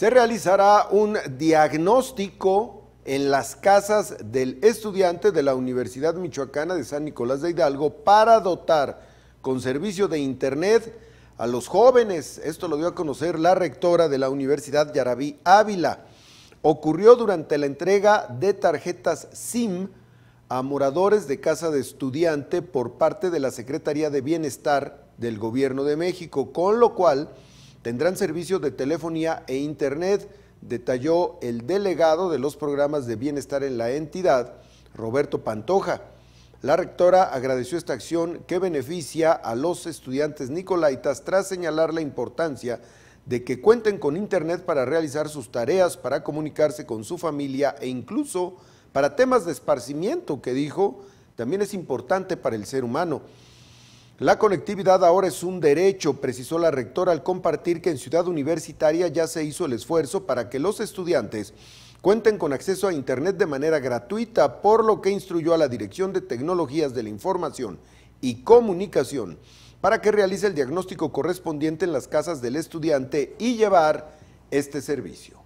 se realizará un diagnóstico en las casas del estudiante de la Universidad Michoacana de San Nicolás de Hidalgo para dotar con servicio de Internet a los jóvenes. Esto lo dio a conocer la rectora de la Universidad Yarabí Ávila. Ocurrió durante la entrega de tarjetas SIM a moradores de casa de estudiante por parte de la Secretaría de Bienestar del Gobierno de México, con lo cual tendrán servicios de telefonía e Internet, detalló el delegado de los programas de bienestar en la entidad, Roberto Pantoja. La rectora agradeció esta acción que beneficia a los estudiantes nicolaitas tras señalar la importancia de que cuenten con Internet para realizar sus tareas, para comunicarse con su familia e incluso para temas de esparcimiento que dijo también es importante para el ser humano. La conectividad ahora es un derecho, precisó la rectora al compartir que en Ciudad Universitaria ya se hizo el esfuerzo para que los estudiantes cuenten con acceso a Internet de manera gratuita, por lo que instruyó a la Dirección de Tecnologías de la Información y Comunicación para que realice el diagnóstico correspondiente en las casas del estudiante y llevar este servicio.